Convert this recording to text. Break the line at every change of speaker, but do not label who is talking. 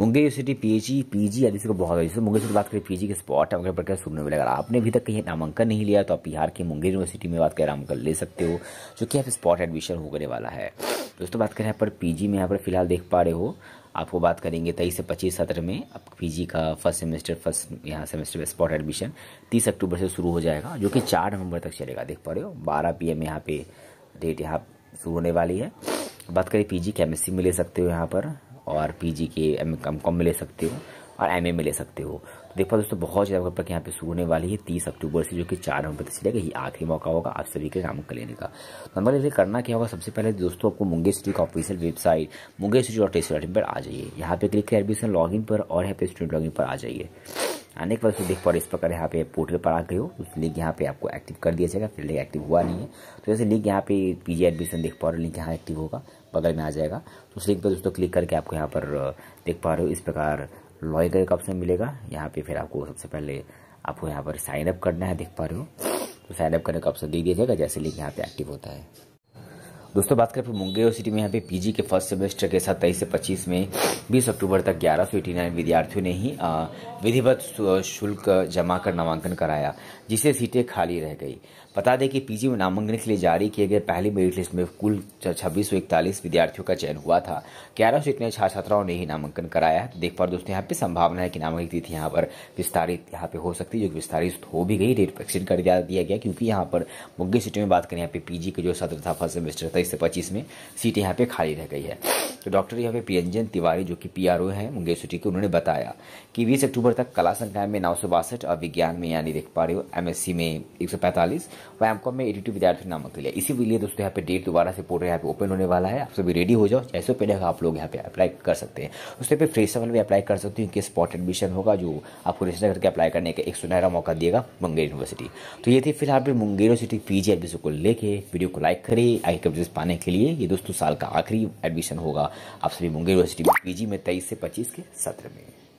Munger university P P G आदि से तो बहुत जैसे मुंगेर से बात करें जी के स्पॉट है पढ़कर सुनने में अगर आपने अभी तक कहीं नामांकन नहीं लिया तो आप बिहार के मुंगेर यूनिवर्सिटी में बात करें नामांकन ले सकते हो जो कि आप स्पॉट एडमिशन होने वाला है दोस्तों बात करें यहाँ पर जी में यहाँ पर फिलहाल देख पा रहे हो आपको बात करेंगे तेईस से पच्चीस सत्र में अब जी का फर्स्ट सेमेस्टर फर्स्ट यहाँ सेमेस्टर में स्पॉट एडमिशन तीस अक्टूबर से शुरू हो जाएगा जो कि चार नवंबर तक चलेगा देख पा रहे हो बारह पी एम यहाँ पे डेट यहाँ शुरू होने वाली है बात करें पीजी केमिस्ट्री में ले सकते हो यहाँ पर और जी के एम एम कॉम में ले सकते हो और ए में ले सकते हो तो देखो दोस्तों बहुत ज़्यादा प्रक्रिया यहाँ पे शुरू होने वाली है तीस अक्टूबर से जो कि चार नवंबर तक चलेगा यही आखिरी मौका होगा आप सभी के काम कर लेने का तो हमारे करना क्या होगा सबसे पहले दोस्तों आपको मुंगेर सिटी का official website Munger city dot पर आ जाइए यहाँ पे क्लिक करिए एडमिशन इन पर और यहाँ पे स्टूडेंट इन पर आ जाइए आने के बाद उसको देख पाओ इस प्रकार यहाँ पे पोर्टल पर आ गए हो उस लिंक यहाँ पे आपको एक्टिव कर दिया जाएगा फिर लिंक एक्टिव हुआ नहीं है तो जैसे लिंक यहाँ पे पीजी एडमिशन देख पा रहे हो लिंक यहाँ एक्टिव होगा बगल में आ जाएगा तो उस लिंक पर दोस्तों क्लिक करके आपको यहाँ पर देख पा रहे हो इस प्रकार लॉग का ऑप्शन मिलेगा यहाँ पे फिर आपको सबसे पहले आपको यहाँ पर साइनअप करना है देख पा रहे हो तो साइनअप करने का ऑप्शन दे दिया जाएगा जैसे लिंक यहाँ पे एक्टिव होता है दोस्तों बात करें मुंगेर यूनिवर्सिटी में यहाँ पे पीजी के फर्स्ट सेमेस्टर के साथ तेईस से पच्चीस में बीस अक्टूबर तक ग्यारह सौ एटी नाइन विद्यार्थियों ने ही विधिवत शुल्क जमा कर नामांकन कराया जिससे सीटें खाली रह गई बता दें कि पीजी में नामांकन के लिए जारी किए गए पहली मेरिट लिस्ट में कुल छब्बीस सौ इकतालीस विद्यार्थियों का चयन हुआ था ग्यारह सौ इतने छात्र छात्राओं ने ही नामांकन कराया है देख पा दोस्तों यहाँ पे संभावना है कि नामांकन तिथि यहाँ पर विस्तारित यहाँ पे हो सकती है जो विस्तारित हो भी गई डेट एक्सटेंड कर दिया गया क्योंकि यहाँ पर मुंगे सिटी में बात करें यहाँ पे पीजी के जो सत्र था फर्स्ट सेमेस्टर सत्ताईस से पच्चीस में सीट यहाँ पे खाली रह गई है तो डॉक्टर यहाँ पे पी एंजन तिवारी जो कि पी आर ओ है मुंगेर सिटी के उन्होंने बताया कि बीस अक्टूबर तक कला संख्या में नौ सौ बासठ और विज्ञान में यानी देख पा रहे हो सी में एक सौ 145 व एमकॉम में एटी विद्यार्थी नामक के लिए इसी लिए दोस्तों यहाँ पे डेट दोबारा से पोर्टल यहाँ पे ओपन होने वाला है आप सभी रेडी हो जाओ जैसे पहले आप लोग यहाँ पे अप्लाई कर सकते हैं उससे पे फ्रेश लेवल में अप्लाई कर सकते हो क्योंकि स्पॉट एडमिशन होगा जो आपको रजिस्टर करके अप्लाई करने का एक सुनहरा मौका देगा मुंगेर यूनिवर्सिटी तो ये थी फिलहाल भी मुंगेर यूनिवर्सिटी पी जी को लेके वीडियो को लाइक करे आई कवरेज पाने के लिए ये दोस्तों साल का आखिरी एडमिशन होगा आप सभी मुंगेर यूनिवर्सिटी में पीजी में तेईस से पच्चीस के सत्र में